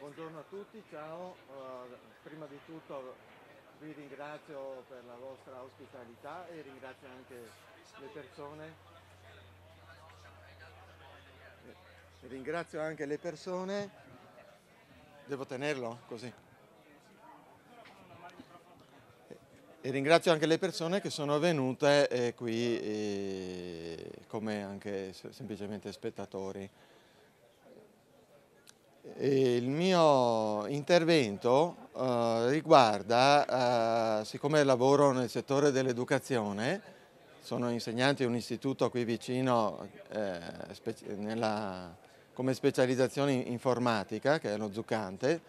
buongiorno a tutti, ciao. Uh, prima di tutto vi ringrazio per la vostra ospitalità e ringrazio anche le persone. Ringrazio anche le persone. Devo tenerlo così. E ringrazio anche le persone che sono venute eh, qui eh, come anche semplicemente spettatori. Il mio intervento uh, riguarda, uh, siccome lavoro nel settore dell'educazione, sono insegnante in un istituto qui vicino eh, spe nella, come specializzazione informatica, che è lo Zuccante,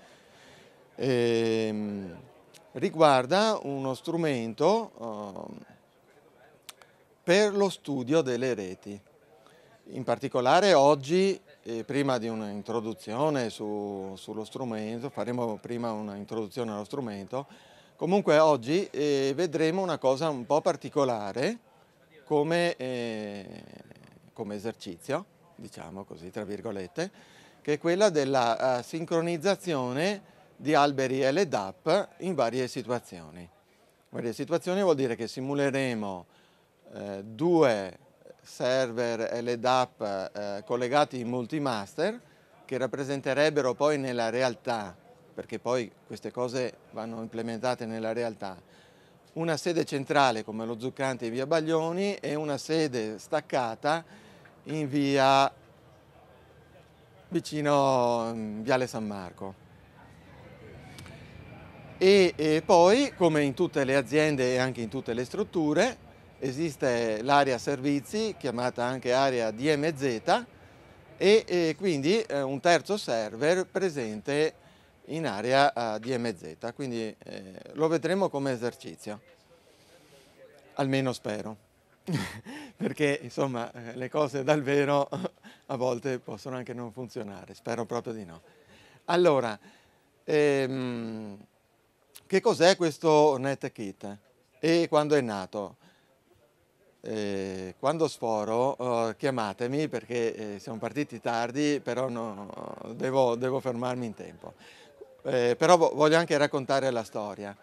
e, um, riguarda uno strumento um, per lo studio delle reti. In particolare oggi e prima di un'introduzione su, sullo strumento, faremo prima un'introduzione allo strumento, comunque oggi eh, vedremo una cosa un po' particolare come, eh, come, esercizio, diciamo così, tra virgolette, che è quella della uh, sincronizzazione di alberi e in varie situazioni. In Varie situazioni vuol dire che simuleremo eh, due server e le DAP eh, collegati in multimaster che rappresenterebbero poi nella realtà, perché poi queste cose vanno implementate nella realtà, una sede centrale come lo Zuccante in via Baglioni e una sede staccata in via vicino mm, Viale San Marco. E, e poi, come in tutte le aziende e anche in tutte le strutture, esiste l'area servizi, chiamata anche area DMZ, e, e quindi eh, un terzo server presente in area eh, DMZ, quindi eh, lo vedremo come esercizio, almeno spero, perché insomma eh, le cose dal vero a volte possono anche non funzionare, spero proprio di no. Allora, ehm, che cos'è questo NetKit e quando è nato? Eh, quando sforo eh, chiamatemi perché eh, siamo partiti tardi, però no, devo, devo, fermarmi in tempo. Eh, però voglio anche raccontare la storia.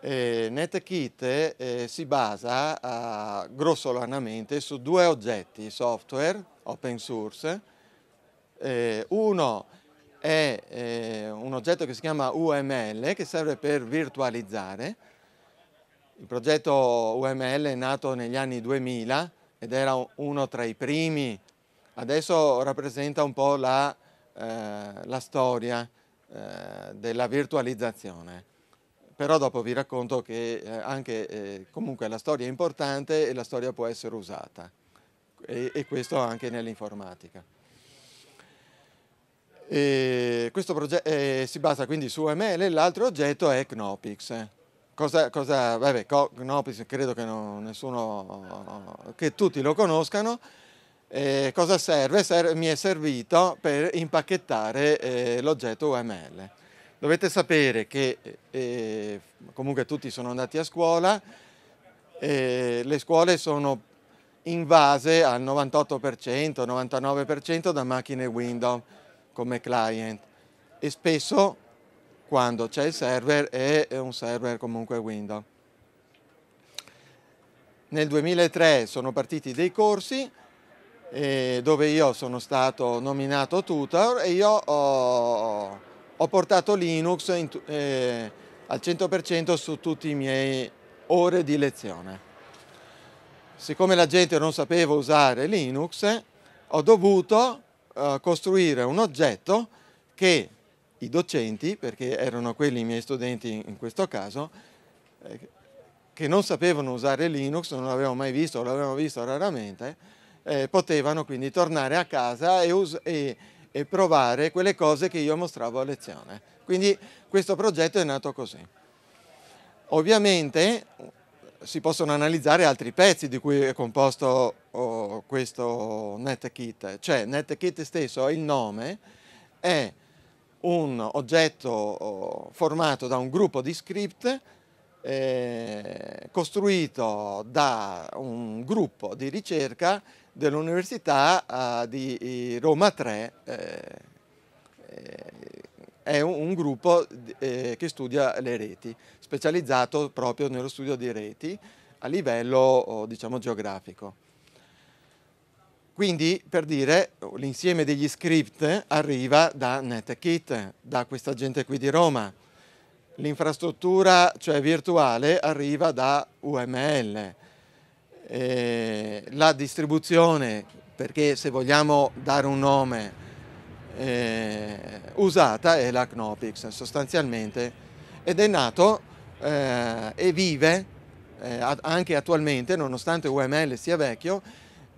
Eh, NetKit eh, si basa a, grossolanamente su due oggetti, software open source. uno è un oggetto che si chiama UML che serve per virtualizzare il progetto UML è nato negli anni 2000 ed era uno tra i primi. Adesso rappresenta un po' la, eh, la storia eh, della virtualizzazione. Però dopo vi racconto che eh, eh comunque la storia è importante e la storia può essere usata. E, e questo anche nell'informatica. questo progetto eh, si basa quindi su UML e l'altro oggetto è Knopics cosa, cosa vabbè, Copis credo che no, nessuno, che tutti lo conoscano, eh, cosa serve? Ser mi è servito per impacchettare eh, l'oggetto UML. Dovete sapere che eh, eh, comunque tutti sono andati a scuola, le scuole sono invase al 98%, 99% da macchine Windows come client e spesso quando c'è il server e un server comunque Windows. Nel 2003 sono partiti dei corsi dove io sono stato nominato tutor e io ho, ho portato Linux in, eh, al 100% su tutti i miei ore di lezione. Siccome la gente non sapeva usare Linux, ho dovuto eh, costruire un oggetto che i docenti, perché erano quelli i miei studenti in questo caso, eh, che non sapevano usare Linux, non l'avevano mai visto, l'avevano visto raramente, eh, potevano quindi tornare a casa e, e, e provare quelle cose che io mostravo a lezione. Quindi questo progetto è nato così. Ovviamente si possono analizzare altri pezzi di cui è composto oh, questo NetKit, cioè NetKit stesso, il nome, è un oggetto oh, formato da un gruppo di script eh, costruito da un gruppo di ricerca dell'Università eh, di Roma 3, eh, è un, un gruppo che studia le reti, specializzato proprio nello studio di reti a livello oh, diciamo, geografico. Quindi, per dire, l'insieme degli script arriva da NetKit, da questa gente qui di Roma. L'infrastruttura, cioè virtuale, arriva da UML. Eh, la distribuzione, perché se vogliamo dare un nome eh, usata, è la Knopix sostanzialmente, ed è nato eh, e vive eh, anche attualmente, nonostante UML sia vecchio,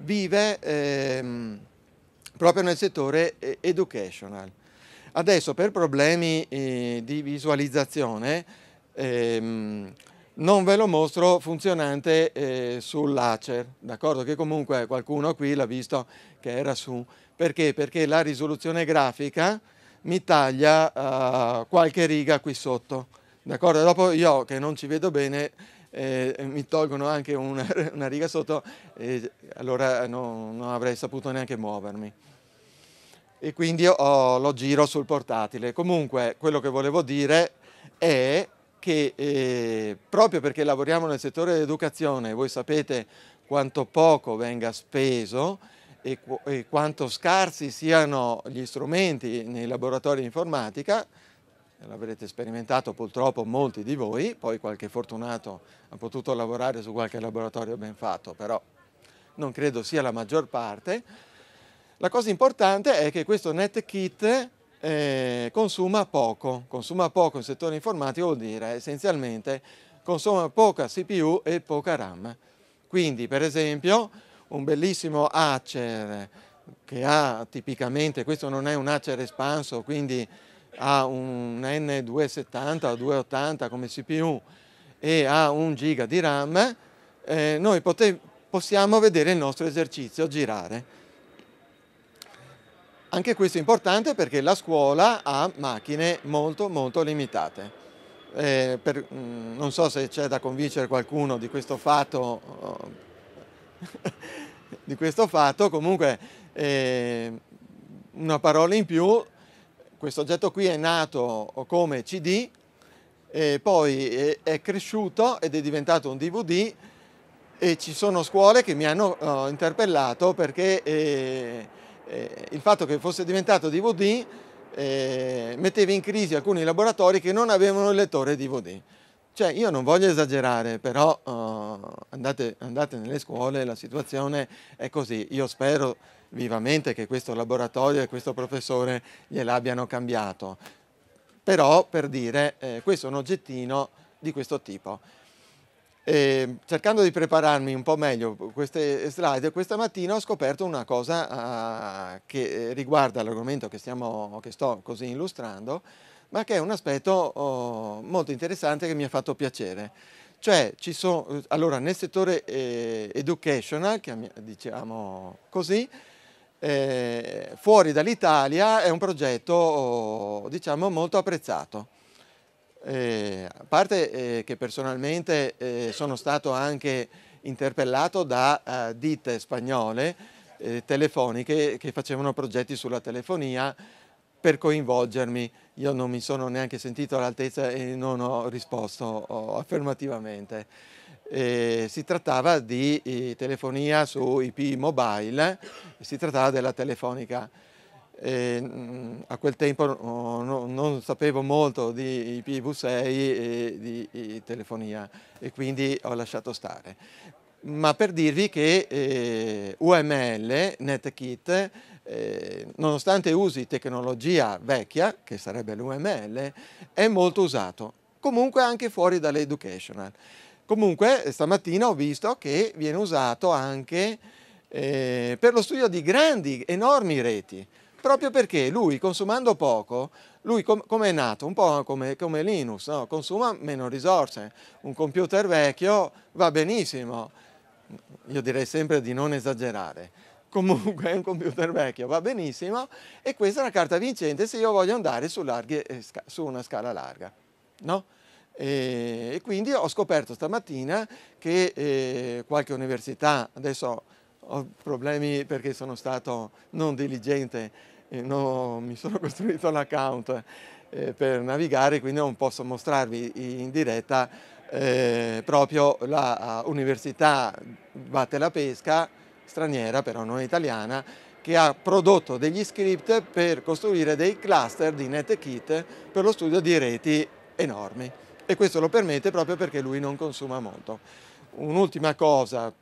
vive ehm, proprio nel settore educational. Adesso per problemi eh, di visualizzazione ehm, non ve lo mostro funzionante eh, sull'Acer, d'accordo? Che comunque qualcuno qui l'ha visto che era su. Perché? Perché la risoluzione grafica mi taglia eh, qualche riga qui sotto, d'accordo? Dopo io che non ci vedo bene eh, mi tolgono anche una, una riga sotto, eh, allora non, non avrei saputo neanche muovermi e quindi ho, lo giro sul portatile. Comunque quello che volevo dire è che eh, proprio perché lavoriamo nel settore dell'educazione, voi sapete quanto poco venga speso e, e quanto scarsi siano gli strumenti nei laboratori di informatica, l'avrete sperimentato purtroppo molti di voi, poi qualche fortunato ha potuto lavorare su qualche laboratorio ben fatto, però non credo sia la maggior parte. La cosa importante è che questo NetKit eh, consuma poco, consuma poco in settore informatico vuol dire essenzialmente consuma poca CPU e poca RAM. Quindi per esempio un bellissimo Acer che ha tipicamente, questo non è un Acer espanso, quindi ha un N270 o 280 come CPU e ha un giga di RAM, eh, noi possiamo vedere il nostro esercizio girare. Anche questo è importante perché la scuola ha macchine molto molto limitate. Eh, per, mh, mm, non so se c'è da convincere qualcuno di questo fatto, oh, di questo fatto comunque eh, una parola in più questo oggetto qui è nato come CD, poi è cresciuto ed è diventato un DVD e ci sono scuole che mi hanno uh, interpellato perché eh, eh, il fatto che fosse diventato DVD eh, metteva in crisi alcuni laboratori che non avevano il lettore DVD. Cioè, io non voglio esagerare, però uh, andate, andate nelle scuole, la situazione è così. Io spero vivamente che questo laboratorio e questo professore gliel'abbiano cambiato, però per dire eh, questo è un oggettino di questo tipo. E cercando di prepararmi un po' meglio queste slide, questa mattina ho scoperto una cosa uh, che eh, riguarda l'argomento che, che, sto così illustrando, ma che è un aspetto uh, molto interessante che mi ha fatto piacere. Cioè, so, allora, nel settore eh, educational, diciamo così, eh, fuori dall'Italia è un progetto diciamo, molto apprezzato. Eh, a parte eh, che personalmente eh, sono stato anche interpellato da eh, ditte spagnole eh, telefoniche che facevano progetti sulla telefonia per coinvolgermi. Io non mi sono neanche sentito all'altezza e non ho risposto oh, affermativamente eh, si trattava di eh, telefonia su IP mobile, si trattava della telefonica. Eh, mm, a quel tempo oh, no, non sapevo molto di IPv6 e di, di telefonia e quindi ho lasciato stare. Ma per dirvi che eh, UML, NetKit, eh, nonostante usi tecnologia vecchia, che sarebbe l'UML, è molto usato, comunque anche fuori dall'educational. Comunque stamattina ho visto che viene usato anche eh, per lo studio di grandi, enormi reti, proprio perché lui consumando poco, lui com come è nato, un po' come, come Linux, no? consuma meno risorse, un computer vecchio va benissimo, io direi sempre di non esagerare, comunque è un computer vecchio, va benissimo, e questa è una carta vincente se io voglio andare su, larghe, eh, su una scala larga. No? Eh, e, quindi ho scoperto stamattina che eh, qualche università, adesso ho problemi perché sono stato non diligente, eh, no, mi sono costruito l'account eh, per navigare, quindi non posso mostrarvi in diretta eh, proprio l'università università Batte la Pesca, straniera però non italiana, che ha prodotto degli script per costruire dei cluster di NetKit per lo studio di reti enormi e questo lo permette proprio perché lui non consuma molto. Un'ultima cosa,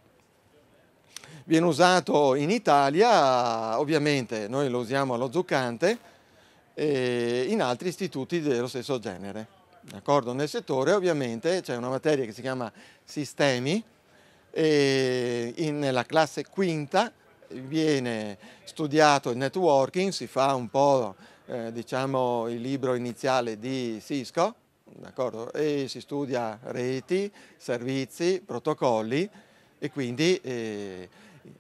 viene usato in Italia, ovviamente noi lo usiamo allo zuccante, e in altri istituti dello stesso genere. D'accordo? Nel settore ovviamente c'è una materia che si chiama sistemi, e nella classe quinta viene studiato il networking, si fa un po' eh, diciamo, il libro iniziale di Cisco, e si studia reti, servizi, protocolli e quindi eh,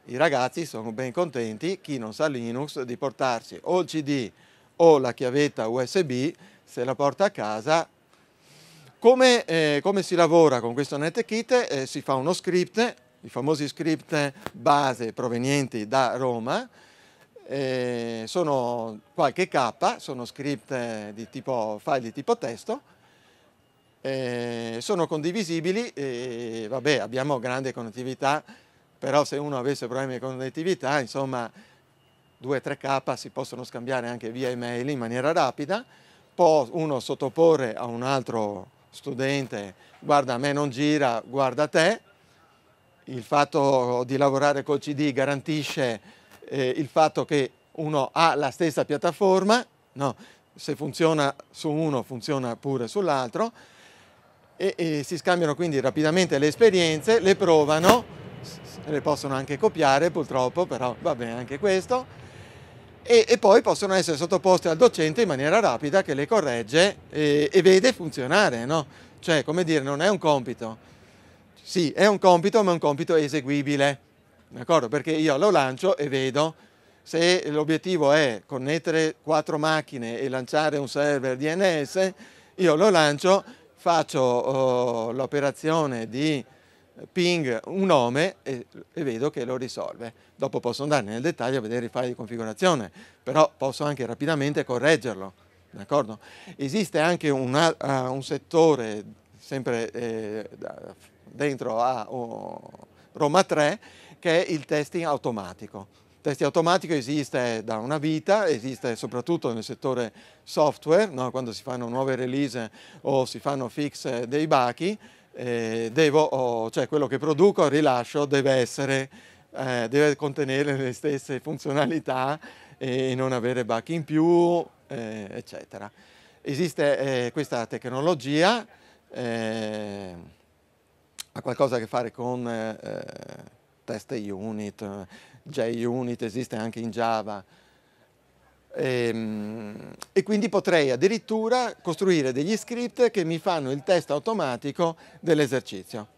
i ragazzi sono ben contenti, chi non sa Linux, di portarsi o il CD o la chiavetta USB, se la porta a casa. Come, eh, come si lavora con questo NetKit? Eh, si fa uno script, i famosi script base provenienti da Roma, eh, sono qualche K, sono script di tipo, file di tipo testo, eh, sono condivisibili, eh, vabbè abbiamo grande connettività, però se uno avesse problemi di connettività, insomma 2-3K si possono scambiare anche via email in maniera rapida, può uno sottoporre a un altro studente, guarda a me non gira, guarda a te, il fatto di lavorare col CD garantisce eh, il fatto che uno ha la stessa piattaforma, no, se funziona su uno funziona pure sull'altro, e, e si scambiano quindi rapidamente le esperienze, le provano, le possono anche copiare purtroppo, però va bene anche questo, e, e poi possono essere sottoposte al docente in maniera rapida che le corregge e, e vede funzionare, no? Cioè, come dire, non è un compito. Sì, è un compito, ma è un compito eseguibile, d'accordo? Perché io lo lancio e vedo se l'obiettivo è connettere quattro macchine e lanciare un server DNS, io lo lancio faccio oh, l'operazione di ping un nome e, e, vedo che lo risolve. Dopo posso andare nel dettaglio a vedere i file di configurazione, però posso anche rapidamente correggerlo. Esiste anche una, uh, eh, un settore, sempre eh, dentro a oh, Roma 3, che è il testing automatico testi automatico esiste da una vita, esiste soprattutto nel settore software, no? quando si fanno nuove release o si fanno fix dei bachi, eh, cioè quello che produco, rilascio, deve, essere, eh, deve contenere le stesse funzionalità e non avere bachi in più, eh, eccetera. Esiste eh, questa tecnologia, eh, ha qualcosa a che fare con eh, test unit, JUnit esiste anche in Java. E, ehm, e, quindi potrei addirittura costruire degli script che mi fanno il test automatico dell'esercizio.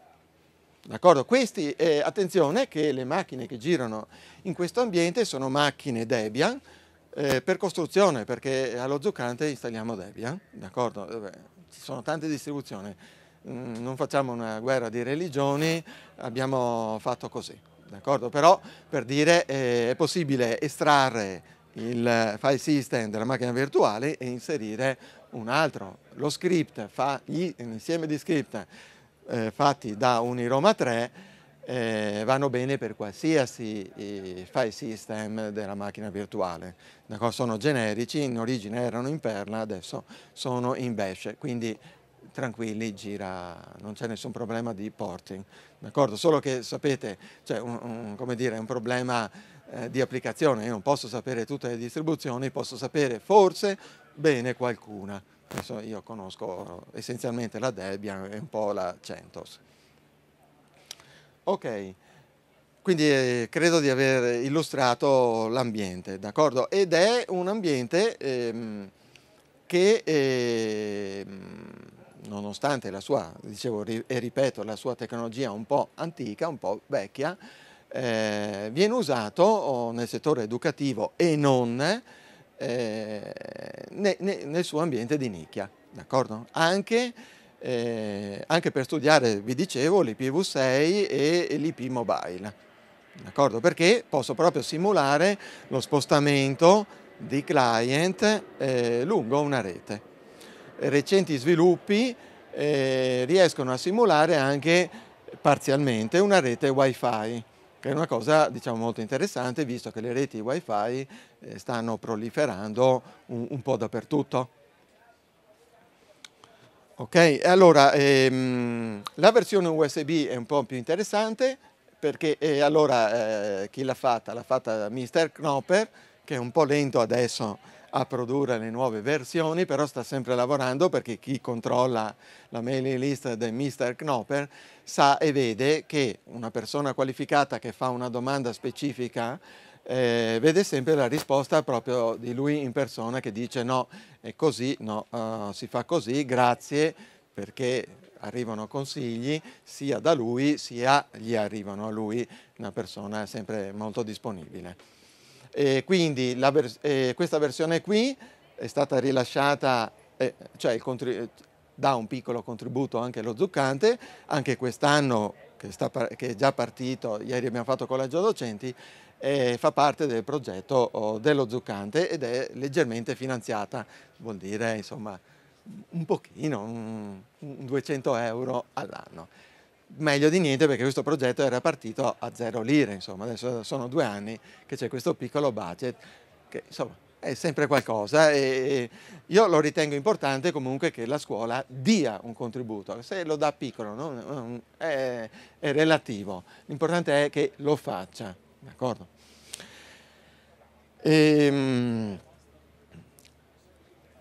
D'accordo? Questi, eh, attenzione che le macchine che girano in questo ambiente sono macchine Debian eh, per costruzione, perché allo Zuccante installiamo Debian, d'accordo? Ci sono tante distribuzioni Mm, non facciamo una guerra di religioni, abbiamo fatto così, Però per dire eh, è possibile estrarre il file system della macchina virtuale e inserire un altro. Lo script, fa, gli, insieme di script eh, fatti da Uniroma 3 eh, vanno bene per qualsiasi eh, file system della macchina virtuale. Sono generici, in origine erano in Perla, adesso sono in Bash, quindi tranquilli, gira, non c'è nessun problema di porting, d'accordo? Solo che sapete, c'è un, un, come dire, un problema eh, di applicazione, io non posso sapere tutte le distribuzioni, posso sapere forse bene qualcuna. Adesso io conosco essenzialmente la Debian e un po' la CentOS. Ok, quindi eh, credo di aver illustrato l'ambiente, d'accordo? Ed è un ambiente... Ehm, che eh, nonostante la sua, dicevo e ripeto, la sua tecnologia un po' antica, un po' vecchia, eh, viene usato oh, nel settore educativo e non eh, ne, ne, nel suo ambiente di nicchia, anche, eh, anche, per studiare, vi dicevo, l'IPv6 e, e l'IP mobile, perché posso proprio simulare lo spostamento di client eh, lungo una rete recenti sviluppi eh, riescono a simulare anche parzialmente una rete wifi che è una cosa diciamo, molto interessante visto che le reti wifi eh, stanno proliferando un, un, po' dappertutto. Ok, allora ehm, la versione USB è un po' più interessante perché eh, allora eh, chi l'ha fatta? L'ha fatta Mr. Knopper che è un po' lento adesso a produrre le nuove versioni, però sta sempre lavorando perché chi controlla la mailing list del Mr. Knopper sa e vede che una persona qualificata che fa una domanda specifica eh, vede sempre la risposta proprio di lui in persona che dice no, è così, no, uh, si fa così, grazie perché arrivano consigli sia da lui sia gli arrivano a lui, una persona sempre molto disponibile. E quindi vers eh, questa versione qui è stata rilasciata, eh, cioè dà un piccolo contributo anche lo Zuccante, anche quest'anno che, che, è già partito, ieri abbiamo fatto collegio docenti, eh, fa parte del progetto oh, dello Zuccante ed è leggermente finanziata, vuol dire insomma un pochino, un, un 200 euro all'anno meglio di niente perché questo progetto era partito a zero lire, insomma, adesso sono due anni che c'è questo piccolo budget che insomma è sempre qualcosa e io lo ritengo importante comunque che la scuola dia un contributo, se lo dà piccolo no? è, è relativo, l'importante è che lo faccia, d'accordo? Ehm...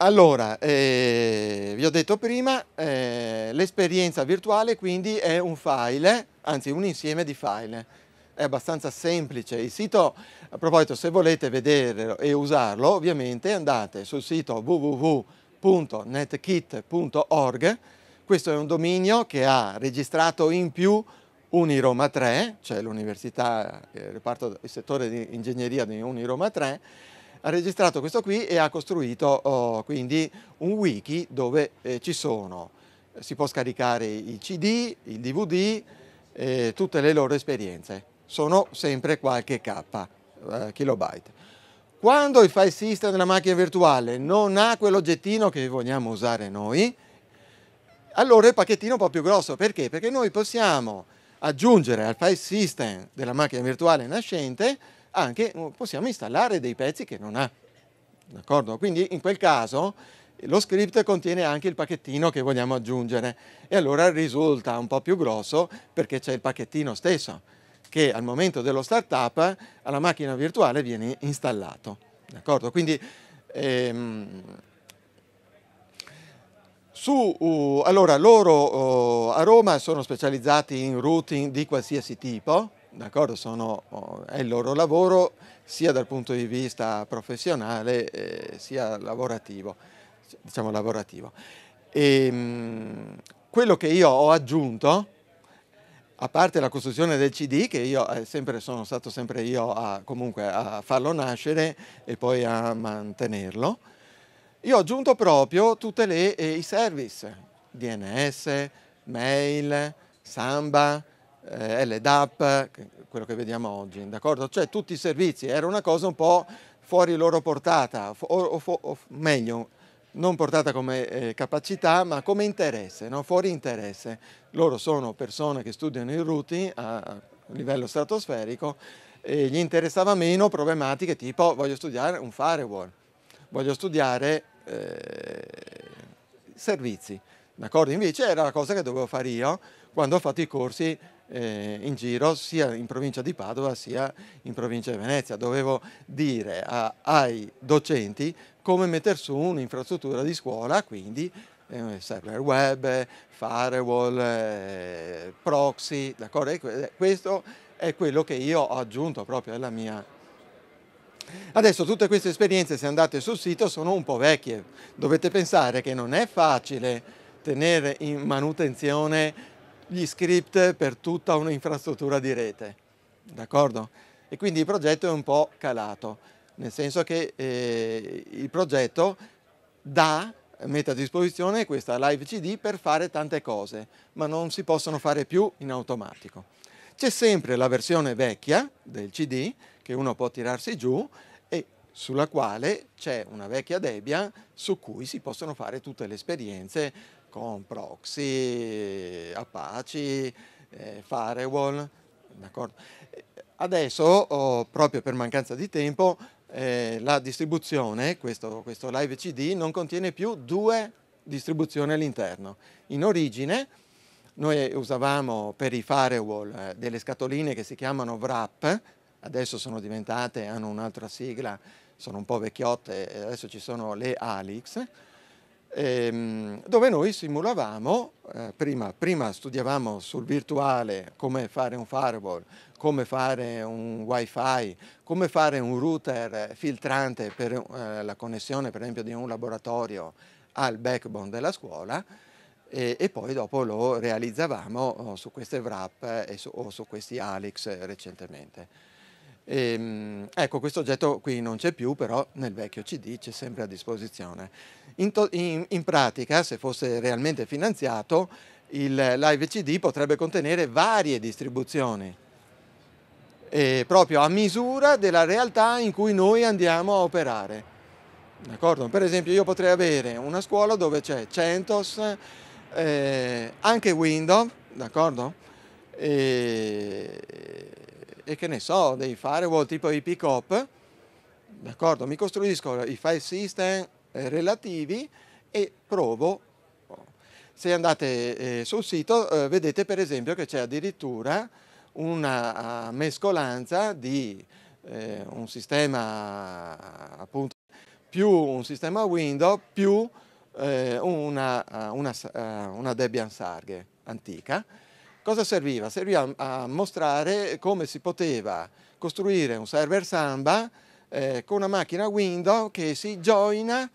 Allora, eh, vi ho detto prima, eh, l'esperienza virtuale quindi è un file, anzi un insieme di file. È abbastanza semplice. Il sito, a proposito, se volete vederlo e usarlo, ovviamente andate sul sito www.netkit.org. Questo è un dominio che ha registrato in più Uniroma 3, cioè l'università, il, il settore di ingegneria di Uniroma 3, ha registrato questo qui e ha costruito oh, quindi un wiki dove eh, ci sono, eh, si può scaricare i CD, il DVD, eh, tutte le loro esperienze. Sono sempre qualche K, eh, kilobyte. Quando il file system della macchina virtuale non ha quell'oggettino che vogliamo usare noi, allora il pacchettino è un po' più grosso. Perché? Perché noi possiamo aggiungere al file system della macchina virtuale nascente anche oh, possiamo installare dei pezzi che non ha. D'accordo? Quindi in quel caso lo script contiene anche il pacchettino che vogliamo aggiungere e allora risulta un po' più grosso perché c'è il pacchettino stesso che al momento dello startup alla macchina virtuale viene installato. Quindi ehm, su, uh, allora loro uh, a Roma sono specializzati in routing di qualsiasi tipo, sono, eh, è il loro lavoro sia dal punto di vista professionale eh, sia lavorativo. Diciamo lavorativo. E, ehm, mh, quello che io ho aggiunto, a parte la costruzione del CD, che io eh, sempre, sono stato sempre io a, comunque a farlo nascere e poi a mantenerlo, io ho aggiunto proprio tutti eh, i service, DNS, mail, Samba, eh, LDAP, quello che vediamo oggi, d'accordo? Cioè tutti i servizi, era una cosa un po' fuori loro portata, o, o, o meglio, non portata come eh, capacità ma come interesse, no? fuori interesse. Loro sono persone che studiano i routing a, a livello stratosferico e gli interessava meno problematiche tipo voglio studiare un firewall, voglio studiare eh, servizi, d'accordo? Invece era la cosa che dovevo fare io quando ho fatto i corsi eh, in giro sia in provincia di Padova sia in provincia di Venezia. Dovevo dire a, ai docenti come mettere su un'infrastruttura di scuola, quindi eh, server web, firewall, eh, proxy, eh, questo è quello che io ho aggiunto proprio alla mia Adesso tutte queste esperienze, se andate sul sito, sono un po' vecchie. Dovete pensare che non è facile tenere in manutenzione gli script per tutta un'infrastruttura di rete, d'accordo? E quindi il progetto è un po' calato, nel senso che eh, il progetto dà, mette a disposizione questa live CD per fare tante cose, ma non si possono fare più in automatico. C'è sempre la versione vecchia del CD che uno può tirarsi giù e sulla quale c'è una vecchia Debian su cui si possono fare tutte le esperienze con proxy, Apache, eh, firewall. Adesso, oh, proprio per mancanza di tempo, eh, la distribuzione, questo, questo live CD, non contiene più due distribuzioni all'interno. In origine noi usavamo per i firewall eh, delle scatoline che si chiamano wrap, adesso sono diventate, hanno un'altra sigla, sono un po' vecchiotte, eh, adesso ci sono le Alix, ehm, dove noi simulavamo, eh, prima, prima, studiavamo sul virtuale come fare un firewall, come fare un wifi, come fare un router filtrante per eh, la connessione per esempio di un laboratorio al backbone della scuola, e, e, poi dopo lo realizzavamo oh, su queste wrap eh, su, o su questi Alex eh, recentemente. E, ehm, ecco, questo oggetto qui non c'è più, però nel vecchio CD c'è sempre a disposizione. In, in, in pratica, se fosse realmente finanziato, il live CD potrebbe contenere varie distribuzioni, eh, proprio a misura della realtà in cui noi andiamo a operare. Per esempio io potrei avere una scuola dove c'è CentOS, eh, anche Windows, e, e, che ne so, dei firewall tipo i IPCOP, Mi costruisco i file system eh, relativi e provo. Se andate eh, sul sito eh, vedete per esempio che c'è addirittura una ah, mescolanza di un sistema appunto più un sistema Windows più una, ah, una, ah, una Debian Sarghe antica. Cosa serviva? Serviva a mostrare come si poteva costruire un server Samba eh, con una macchina Windows che si joina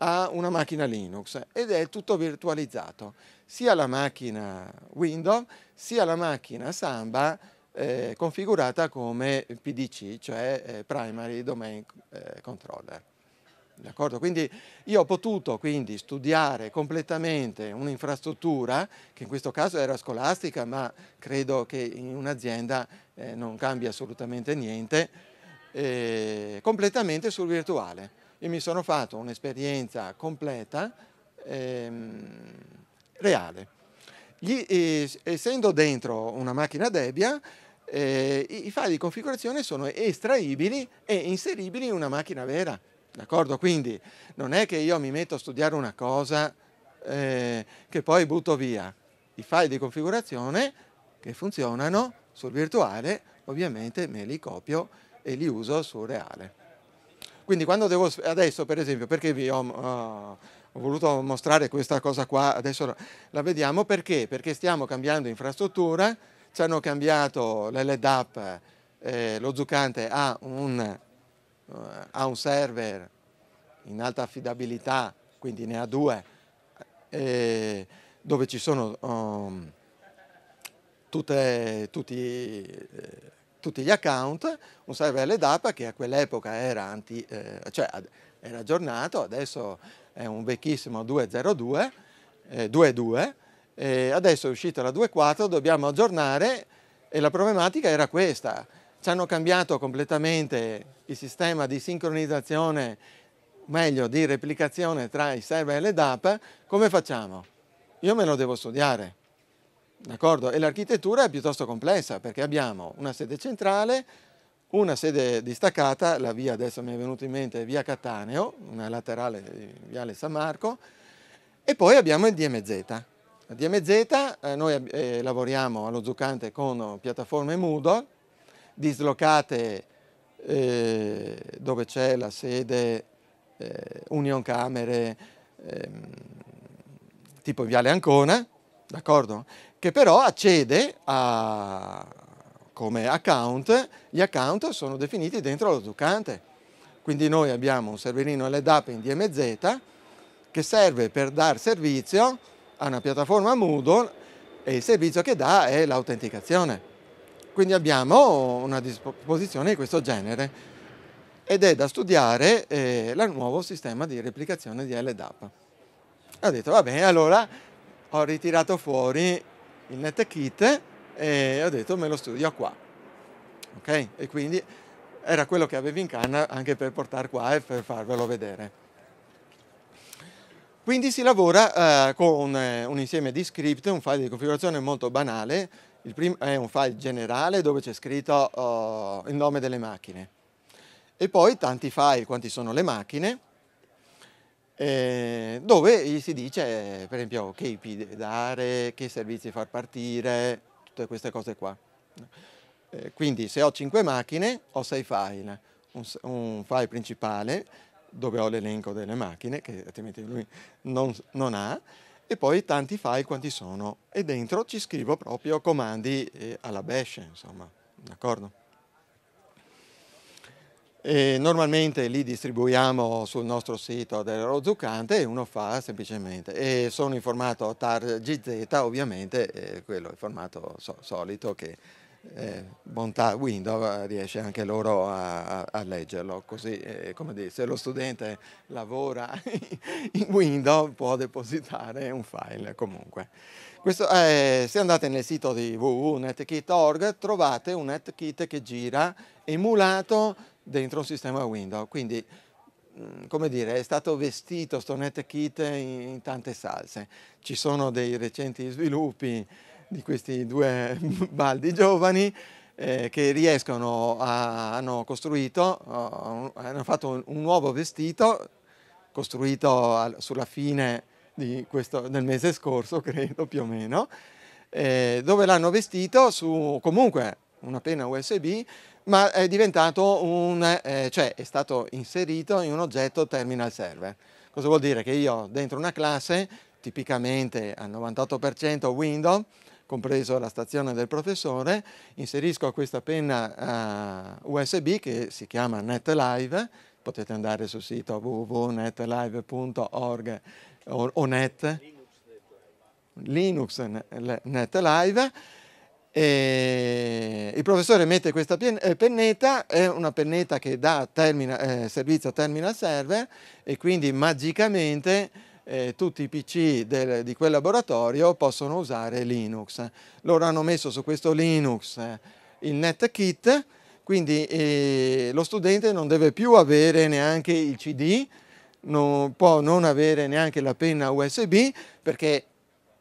a una macchina Linux ed è tutto virtualizzato, sia la macchina Windows sia la macchina Samba eh, configurata come PDC, cioè eh, Primary Domain eh, Controller. D'accordo? Quindi io ho potuto quindi, studiare completamente un'infrastruttura, che in questo caso era scolastica, ma credo che in un'azienda eh, non cambia assolutamente niente, eh, completamente sul virtuale. Io mi sono fatto un'esperienza completa, ehm, reale. Gli, eh, essendo dentro una macchina Debian, eh, i, file di configurazione sono estraibili e inseribili in una macchina vera. D'accordo? Quindi non è che io mi metto a studiare una cosa eh, che poi butto via. I file di configurazione che funzionano sul virtuale ovviamente me li copio e li uso sul reale. Quindi quando devo, adesso per esempio, perché vi ho, oh, ho voluto mostrare questa cosa qua, adesso la vediamo perché? Perché stiamo cambiando infrastruttura, ci hanno cambiato l'LDAP, eh, lo Zucante ha un, uh, ha un server in alta affidabilità, quindi ne ha due, eh, dove ci sono um, tutte, tutti... Eh, tutti gli account, un server LDAP che a quell'epoca era, anti, eh, cioè, era aggiornato, adesso è un vecchissimo 202, eh, 22, eh, adesso è uscita la 2.4, dobbiamo aggiornare e la problematica era questa. Ci hanno cambiato completamente il sistema di sincronizzazione, meglio di replicazione tra i server LDAP, come facciamo? Io me lo devo studiare. D'accordo? E l'architettura è piuttosto complessa perché abbiamo una sede centrale, una sede distaccata, la via adesso mi è venuta in mente via Cattaneo, una laterale di viale San Marco, e poi abbiamo il DMZ. A DMZ eh, noi eh, lavoriamo allo Zucante con piattaforme Moodle, dislocate eh, dove c'è la sede eh, Union Camere, ehm, tipo Viale Ancona, d'accordo? che però accede a, come account, gli account sono definiti dentro l'autoccante. Quindi noi abbiamo un serverino LDAP in DMZ che serve per dar servizio a una piattaforma Moodle e il servizio che dà è l'autenticazione. Quindi abbiamo una disposizione di questo genere ed è da studiare eh, il nuovo sistema di replicazione di LDAP. Ho detto, va bene, allora ho ritirato fuori il NetKit e ho detto me lo studio qua. Ok? E quindi era quello che avevo in canna anche per portare qua e per farvelo vedere. Quindi si lavora eh, con un eh, insieme di script, un file di configurazione molto banale, il primo è un file generale dove c'è scritto oh, il nome delle macchine e poi tanti file quanti sono le macchine eh, dove si dice per esempio che IP deve dare, che servizi far partire, tutte queste cose qua. Eh, quindi se ho 5 macchine ho 6 file, un, un, file principale dove ho l'elenco delle macchine che altrimenti lui non, non ha, e poi tanti file quanti sono e dentro ci scrivo proprio comandi eh, alla bash, insomma, d'accordo? E normalmente li distribuiamo sul nostro sito dell'ero zuccante e uno fa semplicemente. E sono in formato TAR GZ, ovviamente eh, quello è il formato so solito che eh, bontà Windows riesce anche loro a, a, a leggerlo. Così, eh, come dire, se lo studente lavora in Windows può depositare un file comunque. Questo, eh, se andate nel sito di www.netkit.org trovate un netkit che gira emulato dentro un sistema Windows, quindi mm, come dire, è stato vestito Stonette Kit in, tante salse. Ci sono dei recenti sviluppi di questi due baldi giovani eh, che riescono a, hanno costruito, uh, hanno fatto un, un, nuovo vestito costruito al, sulla fine questo, del mese scorso, credo più o meno, eh, dove l'hanno vestito su comunque una penna USB ma è diventato un, eh, cioè è stato inserito in un oggetto terminal server. Cosa vuol dire? Che io dentro una classe, tipicamente al 98% Windows, compreso la stazione del professore, inserisco questa penna uh, USB che si chiama NetLive, potete andare sul sito www.netlive.org o, o net, Linux NetLive, Linux NetLive e eh, il professore mette questa eh, pennetta, è una pennetta che dà termina, eh, servizio a terminal server e quindi magicamente eh, tutti i PC del, di quel laboratorio possono usare Linux. Loro hanno messo su questo Linux eh, il NetKit, quindi eh, lo studente non deve più avere neanche il CD, non può non avere neanche la penna USB perché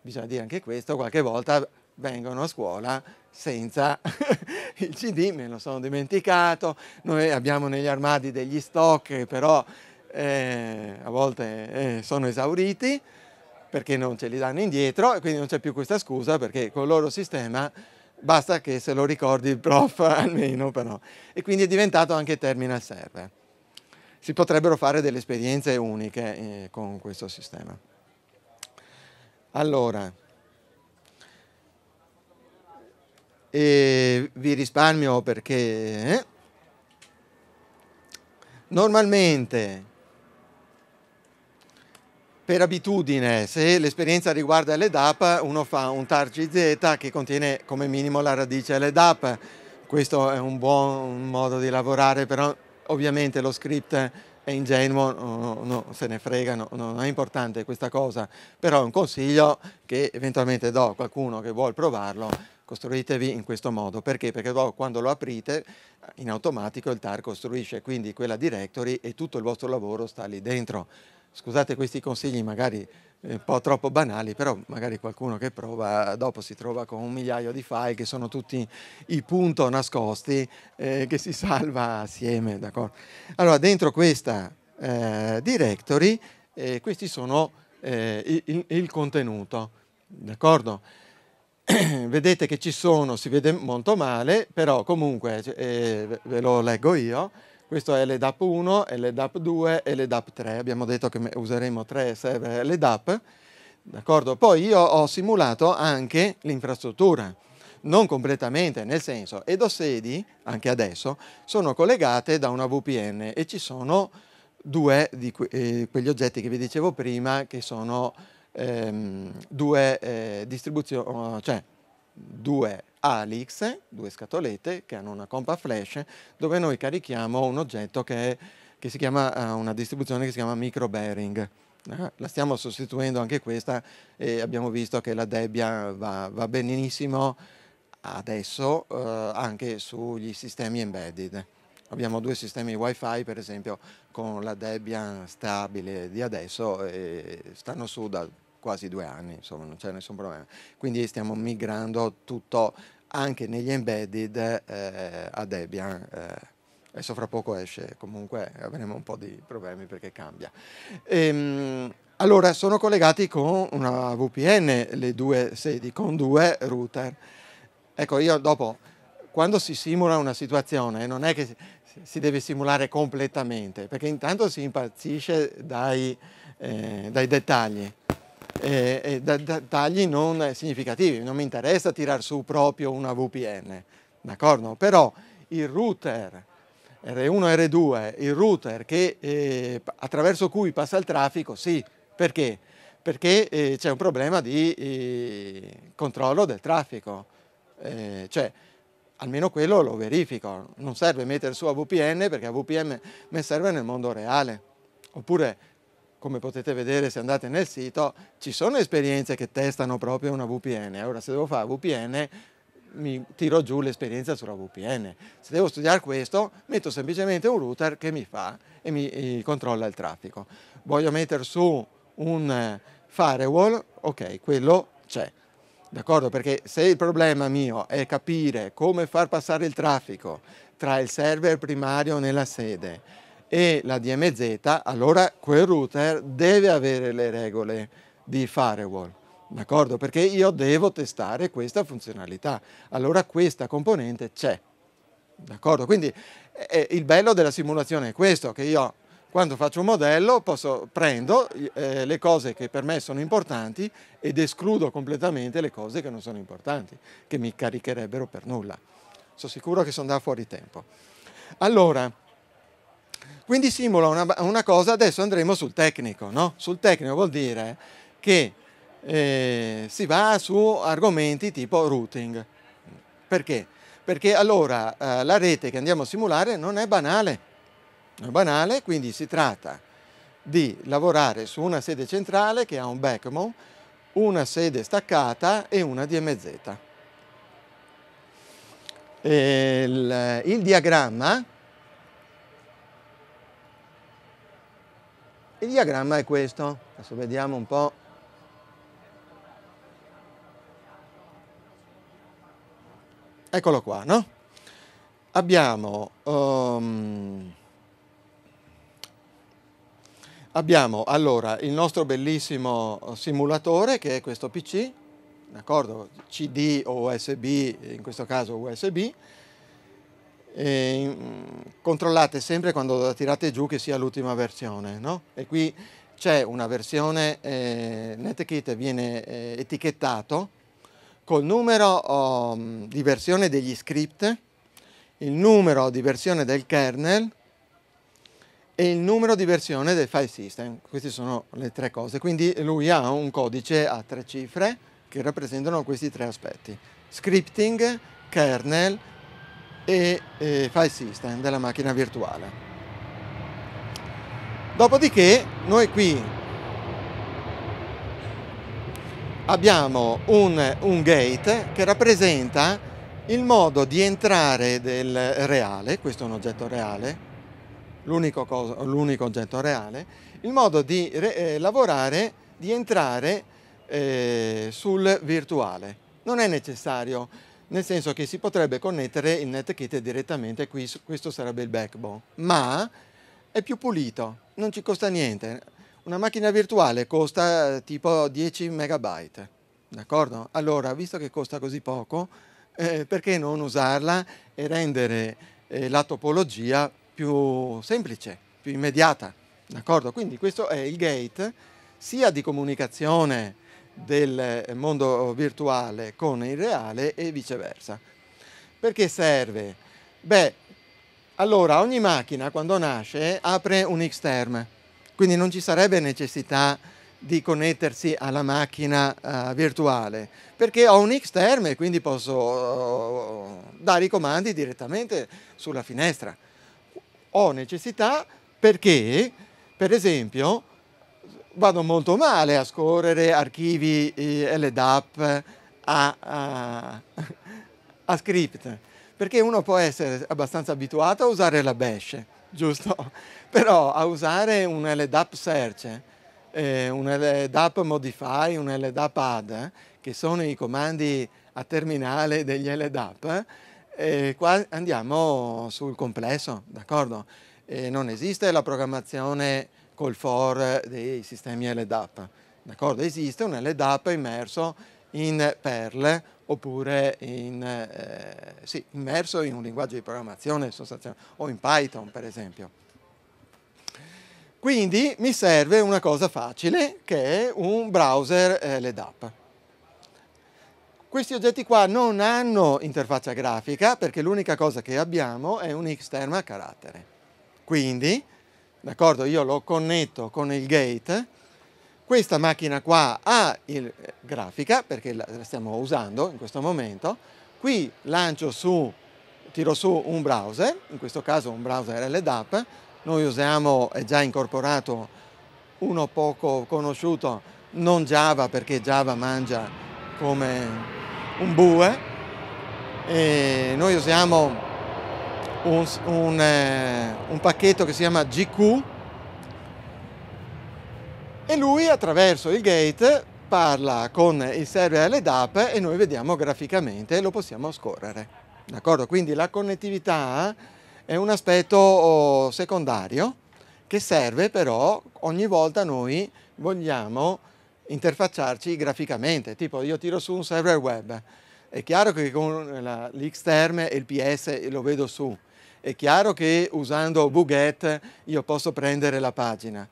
bisogna dire anche questo, qualche volta vengono a scuola senza il CD, me lo sono dimenticato, noi abbiamo negli armadi degli stock che però eh, a volte eh, sono esauriti perché non ce li danno indietro e quindi non c'è più questa scusa perché col loro sistema basta che se lo ricordi il prof almeno però e quindi è diventato anche terminal server. Si potrebbero fare delle esperienze uniche eh, con questo sistema. Allora, e vi risparmio perché eh? normalmente per abitudine se l'esperienza riguarda l'EDAP uno fa un target Z che contiene come minimo la radice LDAP questo è un buon modo di lavorare però ovviamente lo script è ingenuo, no, se ne frega, no, non è importante questa cosa, però è un consiglio che eventualmente do a qualcuno che vuole provarlo costruitevi in questo modo. Perché? Perché quando lo aprite in automatico il TAR costruisce quindi quella directory e tutto il vostro lavoro sta lì dentro. Scusate questi consigli magari eh, un po' troppo banali, però magari qualcuno che prova dopo si trova con un migliaio di file che sono tutti i punto nascosti eh, che si salva assieme. Allora, dentro questa eh, directory eh, questi sono eh, il, il, contenuto, d'accordo? vedete che ci sono, si vede molto male, però comunque eh, ve lo leggo io. Questo è l'EDAP 1, l'EDAP 2 e l'EDAP 3. Abbiamo detto che useremo tre server LEDAP. D'accordo? Poi io ho simulato anche l'infrastruttura, non completamente, nel senso, Edo sedi, anche adesso, sono collegate da una VPN e ci sono due di que eh, quegli oggetti che vi dicevo prima che sono ehm, due, eh, oh, cioè, due Alix, due scatolette che hanno una compa flash dove noi carichiamo un oggetto che, è, che si chiama, eh, una distribuzione che si chiama micro bearing. Ah, la stiamo sostituendo anche questa e abbiamo visto che la Debian va, va benissimo adesso eh, anche sugli sistemi embedded. Abbiamo due sistemi wifi per esempio con la Debian stabile di adesso e stanno su da quasi due anni, insomma non c'è nessun problema. Quindi stiamo migrando tutto anche negli embedded eh, a Debian. Eh. Adesso fra poco esce, comunque avremo un po' di problemi perché cambia. Ehm, allora, sono collegati con una VPN le due sedi, con due router. Ecco, io dopo, quando si simula una situazione, non è che si deve simulare completamente, perché intanto si impazzisce dai, eh, dai dettagli eh, eh, da, da, tagli non significativi, non mi interessa tirar su proprio una VPN, d'accordo? Però il router R1 R2, il router che, eh, attraverso cui passa il traffico, sì, perché? Perché eh, c'è un problema di eh, controllo del traffico, eh, cioè almeno quello lo verifico, non serve mettere su a VPN perché a VPN mi serve nel mondo reale, oppure come potete vedere se andate nel sito, ci sono esperienze che testano proprio una VPN. Ora, se devo fare VPN, mi tiro giù l'esperienza sulla VPN. Se devo studiare questo, metto semplicemente un router che mi fa e mi e controlla il traffico. Voglio mettere su un eh, firewall, ok, quello c'è. D'accordo? Perché se il problema mio è capire come far passare il traffico tra il server primario nella sede e la DMZ, allora quel router deve avere le regole di firewall, d'accordo? Perché io devo testare questa funzionalità, allora questa componente c'è, d'accordo? Quindi eh, eh il bello della simulazione è questo, che io quando faccio un modello posso, prendo eh, le cose che per me sono importanti ed escludo completamente le cose che non sono importanti, che mi caricherebbero per nulla. Sono sicuro che sono da fuori tempo. Allora, quindi simula una, una cosa, adesso andremo sul tecnico, no? Sul tecnico vuol dire che eh, si va su argomenti tipo routing. Perché? Perché allora eh, la rete che andiamo a simulare non è banale, non è banale, quindi si tratta di lavorare su una sede centrale che ha un backbone, una sede staccata e una DMZ. il, il diagramma Il diagramma è questo, adesso vediamo un po'. Eccolo qua, no? Abbiamo, um, abbiamo allora il nostro bellissimo simulatore che è questo PC, d'accordo? CD o USB, in questo caso USB, eh, controllate sempre quando la tirate giù che sia l'ultima versione. No? E qui c'è una versione, eh, NetKit viene eh, etichettato col numero oh, di versione degli script, il numero di versione del kernel e il numero di versione del file system. Queste sono le tre cose. Quindi lui ha un codice a tre cifre che rappresentano questi tre aspetti. Scripting, kernel e eh, file system della macchina virtuale. Dopodiché noi qui abbiamo un, un gate che rappresenta il modo di entrare del reale, questo è un oggetto reale, l'unico, oggetto reale, il modo di re, eh, lavorare, di entrare eh, sul virtuale. Non è necessario nel senso che si potrebbe connettere il NetKit direttamente qui, questo sarebbe il backbone, ma è più pulito, non ci costa niente. Una macchina virtuale costa eh, tipo 10 megabyte, d'accordo? Allora, visto che costa così poco, eh, perché non usarla e rendere eh, la topologia più semplice, più immediata, d'accordo? Quindi questo è il gate sia di comunicazione del eh, mondo virtuale con il reale e viceversa. Perché serve? Beh, allora ogni macchina quando nasce apre un Xterm, quindi non ci sarebbe necessità di connettersi alla macchina uh, virtuale perché ho un Xterm e quindi posso uh, dare i comandi direttamente sulla finestra. Ho necessità perché, per esempio, vado molto male a scorrere archivi eh, LDAP a, a, a, script, perché uno può essere abbastanza abituato a usare la bash, giusto? Però a usare un LDAP search, eh, un LDAP modify, un LDAP add, eh, che sono i comandi a terminale degli LDAP, eh, qua andiamo sul complesso, d'accordo? Eh, non esiste la programmazione col for dei sistemi LDAP. D'accordo? Esiste un LDAP immerso in Perl oppure in, eh, sì, immerso in un linguaggio di programmazione o in Python per esempio. Quindi mi serve una cosa facile che è un browser eh, LDAP. Questi oggetti qua non hanno interfaccia grafica perché l'unica cosa che abbiamo è un xterm a carattere. Quindi d'accordo? Io lo connetto con il gate, questa macchina qua ha il eh, grafica perché la stiamo usando in questo momento, qui lancio su, tiro su un browser, in questo caso un browser LDAP, noi usiamo, è già incorporato uno poco conosciuto, non Java perché Java mangia come un bue, e noi usiamo un, un, eh, un pacchetto che si chiama GQ e lui attraverso il gate parla con il server LDAP e noi vediamo graficamente lo possiamo scorrere. D'accordo? Quindi la connettività è un aspetto oh, secondario che serve però ogni volta noi vogliamo interfacciarci graficamente, tipo io tiro su un server web, è chiaro che con l'Xterm e il PS lo vedo su, è chiaro che usando Buget io posso prendere la pagina,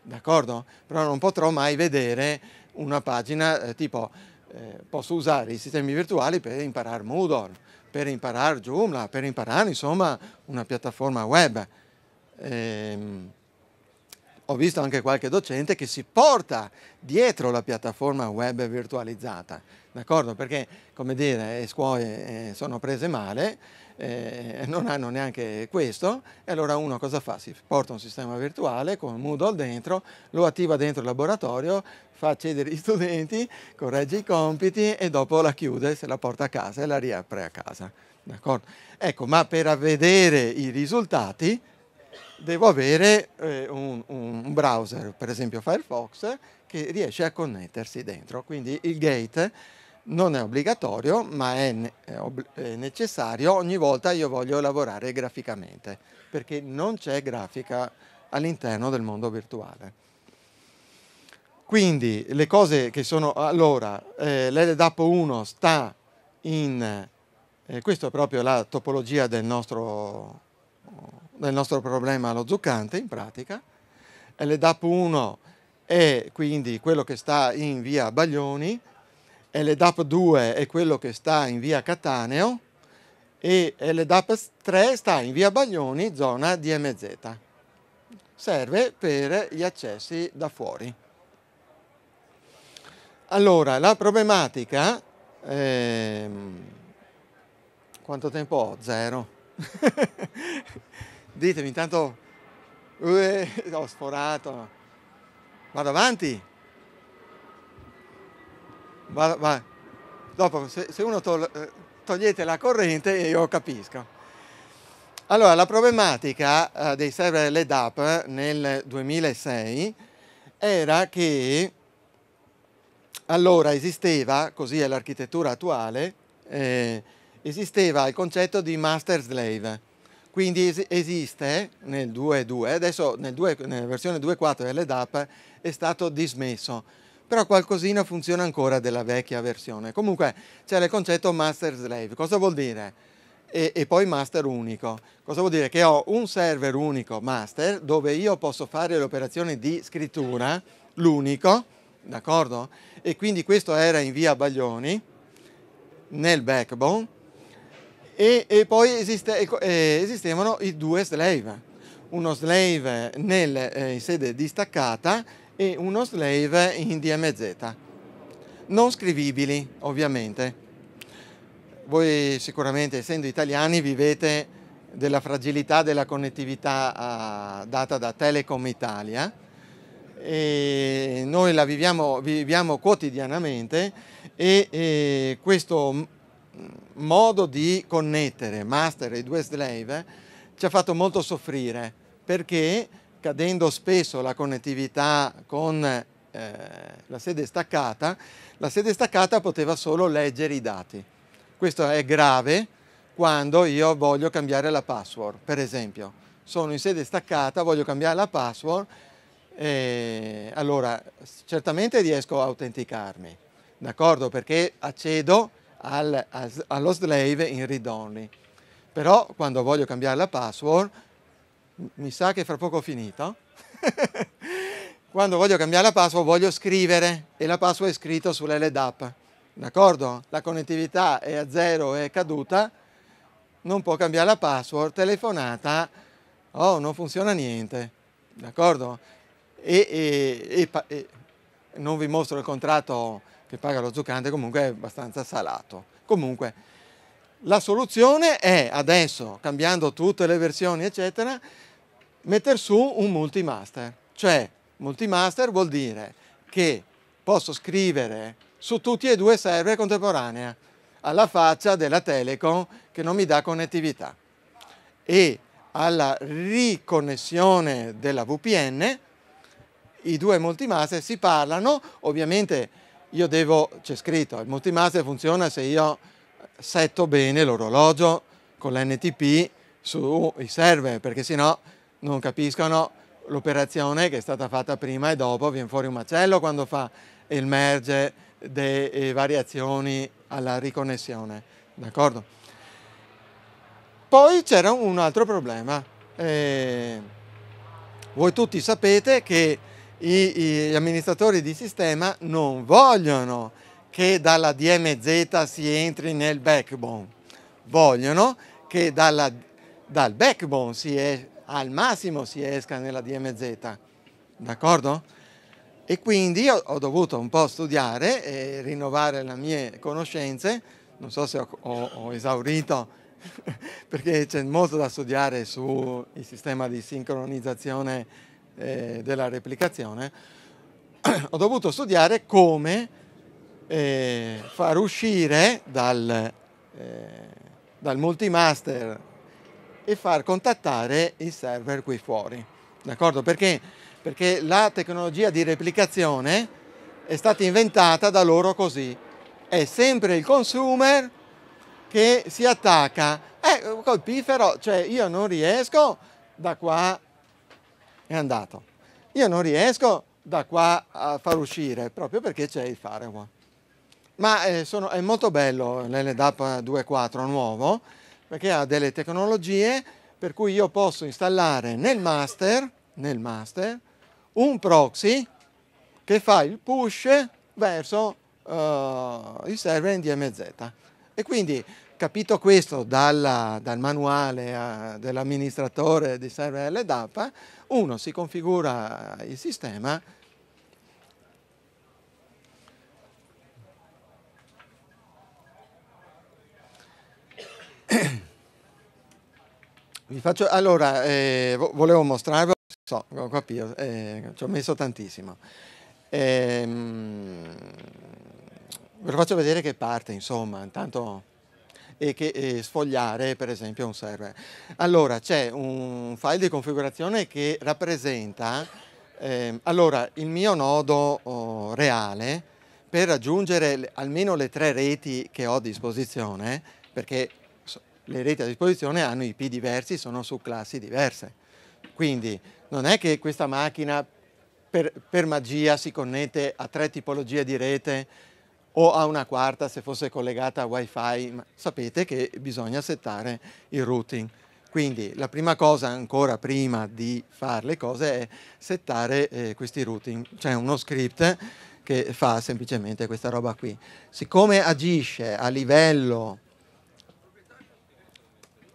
d'accordo? Però non potrò mai vedere una pagina eh, tipo eh, posso usare i sistemi virtuali per imparare Moodle, per imparare Joomla, per imparare insomma una piattaforma web. Ehm, ho visto anche qualche docente che si porta dietro la piattaforma web virtualizzata, d'accordo? Perché, come dire, le scuole eh, sono prese male, eh, non hanno neanche questo e allora uno cosa fa? Si porta un sistema virtuale con Moodle dentro, lo attiva dentro il laboratorio, fa accedere gli studenti, corregge i compiti e dopo la chiude, se la porta a casa e la riapre a casa. Ecco, ma per vedere i risultati devo avere eh, un, un browser, per esempio Firefox, che riesce a connettersi dentro, quindi il gate non è obbligatorio, ma è, necessario ogni volta io voglio lavorare graficamente, perché non c'è grafica all'interno del mondo virtuale. Quindi le cose che sono allora, eh, l'LDAP 1 sta in, eh, questa è proprio la topologia del nostro, del nostro problema allo zuccante in pratica, ldap 1 è quindi quello che sta in via Baglioni, LDAP 2 è quello che sta in via Cataneo e LDAP 3 sta in via Baglioni, zona DMZ. Serve per gli accessi da fuori. Allora, la problematica... Ehm, quanto tempo ho? Zero. Ditemi, intanto... Uh, ho sforato. Vado avanti. Va, va. Dopo, se, se uno tol, eh, togliete la corrente, io capisco. Allora, la problematica eh, dei server LEDAP eh, nel 2006 era che allora esisteva, così è l'architettura attuale, eh, esisteva il concetto di master slave. Quindi es esiste nel 2.2, adesso nel 2, nella versione 2.4 delle è stato dismesso però qualcosina funziona ancora della vecchia versione. Comunque c'è il concetto master slave, cosa vuol dire? E, e, poi master unico. Cosa vuol dire? Che ho un server unico master dove io posso fare le operazioni di scrittura, l'unico, d'accordo? E quindi questo era in via Baglioni, nel backbone, e, e poi esiste, eh, esistevano i due slave, uno slave nel, eh, in sede distaccata e uno slave in DMZ, non scrivibili ovviamente. Voi sicuramente essendo italiani vivete della fragilità della connettività uh, data da Telecom Italia e noi la viviamo, viviamo quotidianamente e, e questo modo di connettere master e due slave ci ha fatto molto soffrire perché cadendo spesso la connettività con eh, la sede staccata, la sede staccata poteva solo leggere i dati. Questo è grave quando io voglio cambiare la password, per esempio. Sono in sede staccata, voglio cambiare la password, e allora certamente riesco a autenticarmi, d'accordo? Perché accedo al, al, allo slave in read only. Però quando voglio cambiare la password mi sa che fra poco ho finito, quando voglio cambiare la password voglio scrivere e la password è scritta sull'LDAP, d'accordo? La connettività è a zero, è caduta, non può cambiare la password, telefonata, oh non funziona niente, d'accordo? E, e, e, e, non vi mostro il contratto che paga lo zuccante, comunque è abbastanza salato. Comunque, la soluzione è adesso, cambiando tutte le versioni, eccetera, mettere su un multimaster. Cioè, multimaster vuol dire che posso scrivere su tutti e due server contemporanea, alla faccia della Telecom che non mi dà connettività e alla riconnessione della VPN i due multimaster si parlano, ovviamente io devo, c'è scritto, il multimaster funziona se io setto bene l'orologio con l'NTP sui server, perché sennò non capiscono l'operazione che è stata fatta prima e dopo viene fuori un macello quando fa il merge delle eh, variazioni alla riconnessione, d'accordo? Poi c'era un altro problema. Eh, voi tutti sapete che gli amministratori di sistema non vogliono che dalla DMZ si entri nel backbone, vogliono che dalla, dal backbone si es, al massimo si esca nella DMZ, d'accordo? E quindi ho dovuto un po' studiare e rinnovare le mie conoscenze, non so se ho, ho, ho esaurito perché c'è molto da studiare sul sistema di sincronizzazione eh, della replicazione, ho dovuto studiare come eh, far uscire dal, eh, dal multimaster e far contattare il server qui fuori. D'accordo? Perché? Perché la tecnologia di replicazione è stata inventata da loro così. È sempre il consumer che si attacca. Eh, col pifero, cioè io non riesco, da qua è andato. Io non riesco da qua a far uscire, proprio perché c'è il firewall ma eh, sono, è molto bello l'NDAP 2.4 nuovo perché ha delle tecnologie per cui io posso installare nel master, nel master un proxy che fa il push verso uh, il server in DMZ. E quindi, capito questo dalla, dal manuale uh, dell'amministratore di server LDAP, uno si configura il sistema Vi faccio, allora, eh, volevo mostrarvi, so, ho capito, eh, ci ho messo tantissimo. Ehm, ve lo faccio vedere che parte, insomma, intanto e che e sfogliare per esempio un server. Allora c'è un file di configurazione che rappresenta ehm, allora, il mio nodo oh, reale per raggiungere almeno le tre reti che ho a disposizione perché le reti a disposizione hanno IP diversi, sono su classi diverse. Quindi non è che questa macchina per, per magia si connette a tre tipologie di rete o a una quarta se fosse collegata a wifi, ma sapete che bisogna settare il routing. Quindi la prima cosa, ancora prima di fare le cose, è settare eh, questi routing. C'è uno script che fa semplicemente questa roba qui. Siccome agisce a livello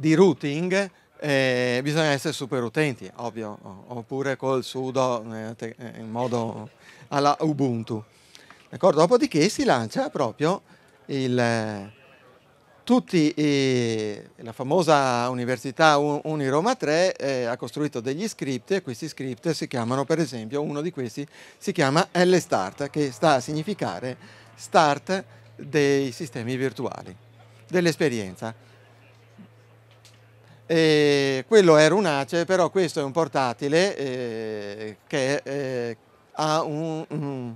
di routing eh, bisogna essere super utenti, ovvio, oppure col sudo eh, eh, in modo alla Ubuntu. D'accordo? Dopodiché si lancia proprio il, eh, tutti, i, la famosa università Uniroma 3 eh, ha costruito degli script e questi script si chiamano, per esempio, uno di questi si chiama LStart, che sta a significare start dei sistemi virtuali, dell'esperienza. E quello era un ace, però questo è un portatile eh, che eh, ha un, un,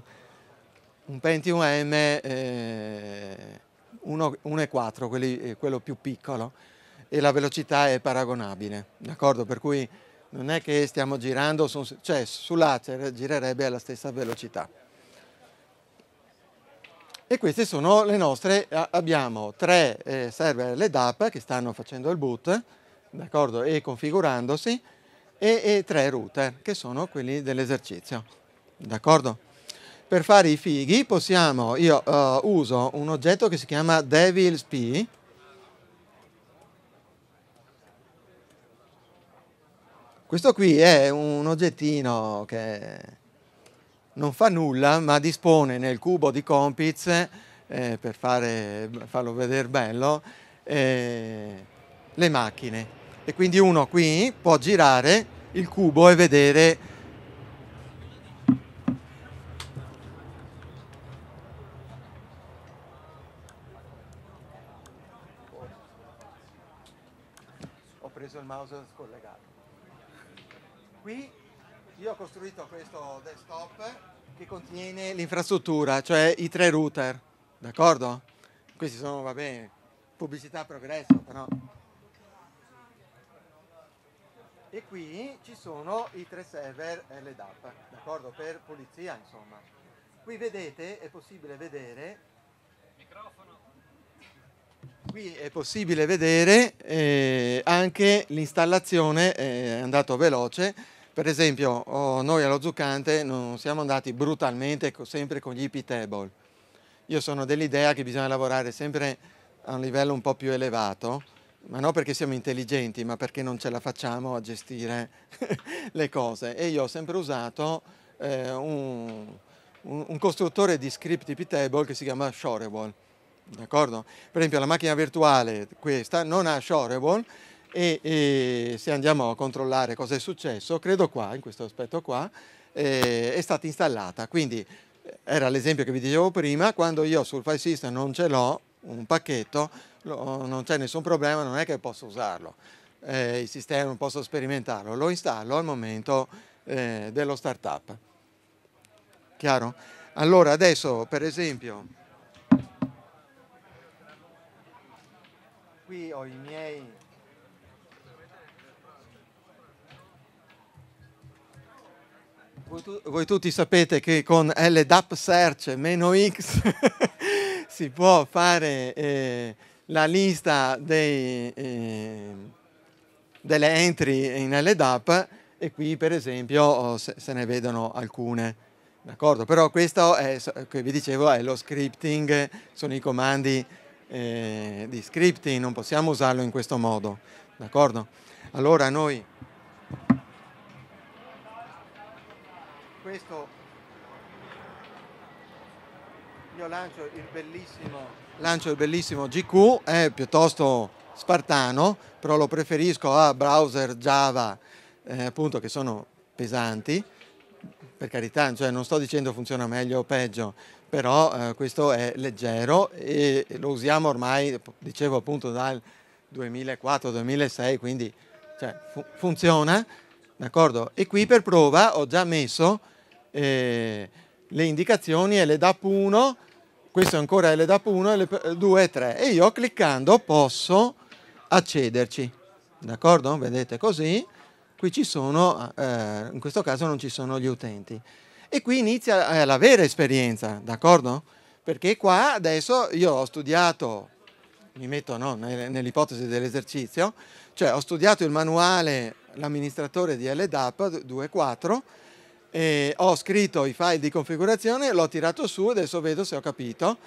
un, Pentium M eh, 1.4, quelli, eh, quello più piccolo, e la velocità è paragonabile, d'accordo? Per cui non è che stiamo girando, su, cioè sull'ace girerebbe alla stessa velocità. E queste sono le nostre, abbiamo tre eh, server LEDAP che stanno facendo il boot, d'accordo, e configurandosi, e, e, tre router, che sono quelli dell'esercizio, d'accordo? Per fare i fighi possiamo, io uh, uso un oggetto che si chiama Devil's P, Questo qui è un oggettino che non fa nulla, ma dispone nel cubo di Compiz, eh, per fare, farlo vedere bello, eh, le macchine e quindi uno qui può girare il cubo e vedere ho preso il mouse scollegato qui io ho costruito questo desktop che contiene l'infrastruttura cioè i tre router d'accordo? questi sono va bene pubblicità progresso però e qui ci sono i tre server LDAP, d'accordo? Per pulizia, insomma. Qui vedete, è possibile vedere... Microfono. Qui è possibile vedere eh, anche l'installazione, eh, è andato veloce, per esempio oh, noi allo Zucante non siamo andati brutalmente sempre con gli IP table. Io sono dell'idea che bisogna lavorare sempre a un livello un po' più elevato, ma non perché siamo intelligenti, ma perché non ce la facciamo a gestire le cose. E io ho sempre usato eh, un, un, un, costruttore di script IP table che si chiama Shorewall, d'accordo? Per esempio la macchina virtuale, questa, non ha Shorewall e, e, se andiamo a controllare cosa è successo, credo qua, in questo aspetto qua, eh, è stata installata. Quindi eh, era l'esempio che vi dicevo prima, quando io sul file system non ce l'ho, un pacchetto, non c'è nessun problema, non è che posso usarlo, eh, il sistema non posso sperimentarlo, lo installo al momento eh, dello startup. Chiaro? Allora adesso per esempio qui ho i miei Voi, tutti sapete che con LDAP search meno X si può fare eh, la lista dei, eh, delle entry in LDAP e qui per esempio oh, se, ne vedono alcune. D'accordo, però questo è, vi dicevo è lo scripting, sono i comandi eh, di scripting, non possiamo usarlo in questo modo. D'accordo? Allora noi questo io lancio il bellissimo lancio il bellissimo GQ, è piuttosto spartano, però lo preferisco a browser Java, eh, appunto, che sono pesanti. Per carità, cioè, non sto dicendo funziona meglio o peggio, però eh, questo è leggero e lo usiamo ormai, dicevo appunto, dal 2004-2006, quindi cioè, fu funziona, d'accordo? E qui per prova ho già messo eh, le indicazioni e le DAP1 questo è ancora LDAP 1 L2 e 3 e io cliccando posso accederci, d'accordo? Vedete così, qui ci sono, eh, in questo caso non ci sono gli utenti e qui inizia eh, la vera esperienza, d'accordo? Perché qua adesso io ho studiato, mi metto no, nell'ipotesi dell'esercizio, cioè ho studiato il manuale, l'amministratore di LDAP 2.4 e ho scritto i file di configurazione, l'ho tirato su, e adesso vedo se ho capito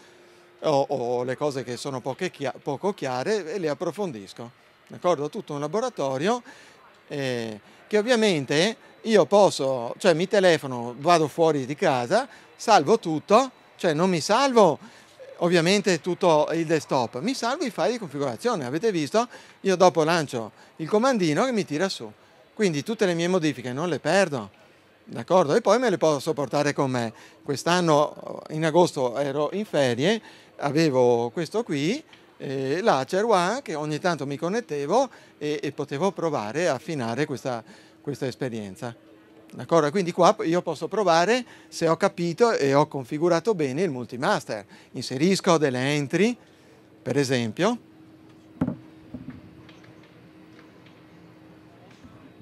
o, o le cose che sono chia poco chiare e le approfondisco. D'accordo? Tutto un laboratorio eh, che ovviamente io posso, cioè mi telefono, vado fuori di casa, salvo tutto, cioè non mi salvo ovviamente tutto il desktop, mi salvo i file di configurazione. Avete visto? Io dopo lancio il comandino che mi tira su. Quindi tutte le mie modifiche non le perdo d'accordo? E poi me le posso portare con me. Quest'anno in agosto ero in ferie, avevo questo qui, eh, la Cerwa che ogni tanto mi connettevo e, e potevo provare a affinare questa, questa esperienza. D'accordo? Quindi qua io posso provare se ho capito e ho configurato bene il multimaster. Inserisco delle entry, per esempio.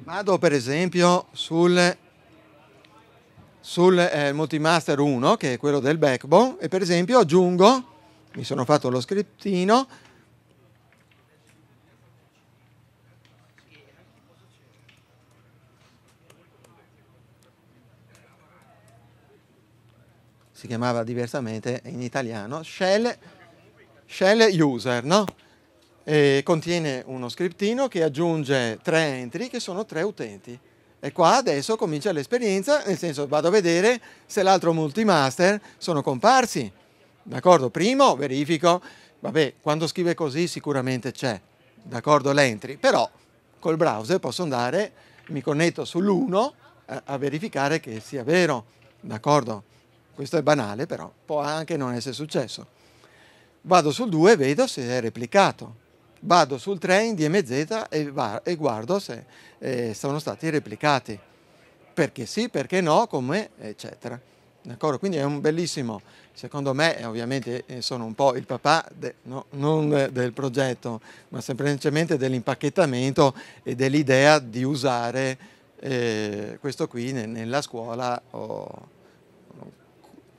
Vado per esempio sul sul eh, Multimaster 1, che è quello del backbone, e per esempio aggiungo, mi sono fatto lo scriptino, si chiamava diversamente in italiano, shell, shell user, no? E contiene uno scriptino che aggiunge tre entry che sono tre utenti. E qua adesso comincia l'esperienza, nel senso vado a vedere se l'altro multimaster sono comparsi. D'accordo? Primo verifico, vabbè, quando scrive così sicuramente c'è, d'accordo l'entry, però col browser posso andare, mi connetto sull'1 a, eh, a verificare che sia vero, d'accordo? Questo è banale, però può anche non essere successo. Vado sul 2 e vedo se è replicato vado sul train di MZ e, va, e guardo se eh, sono stati replicati. Perché sì, perché no, come, eccetera. D'accordo? Quindi è un bellissimo, secondo me, ovviamente eh, sono un po' il papà, de, no, non del progetto, ma semplicemente dell'impacchettamento e dell'idea di usare eh, questo qui ne, nella scuola, o,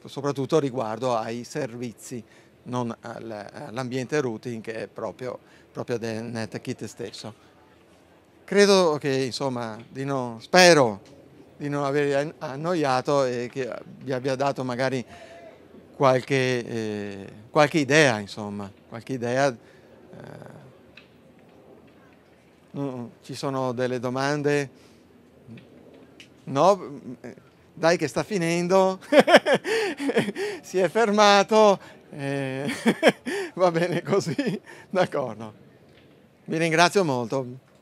soprattutto riguardo ai servizi, non all'ambiente routing che è proprio proprio del NetKit stesso. Credo che, insomma, di non, spero di non avervi annoiato e che vi abbia dato magari qualche, eh, qualche idea, insomma, qualche idea. Eh. Mm, mm, ci sono delle domande? No? Mm, dai che sta finendo, si è fermato, eh. va bene così, d'accordo. Vi ringrazio molto.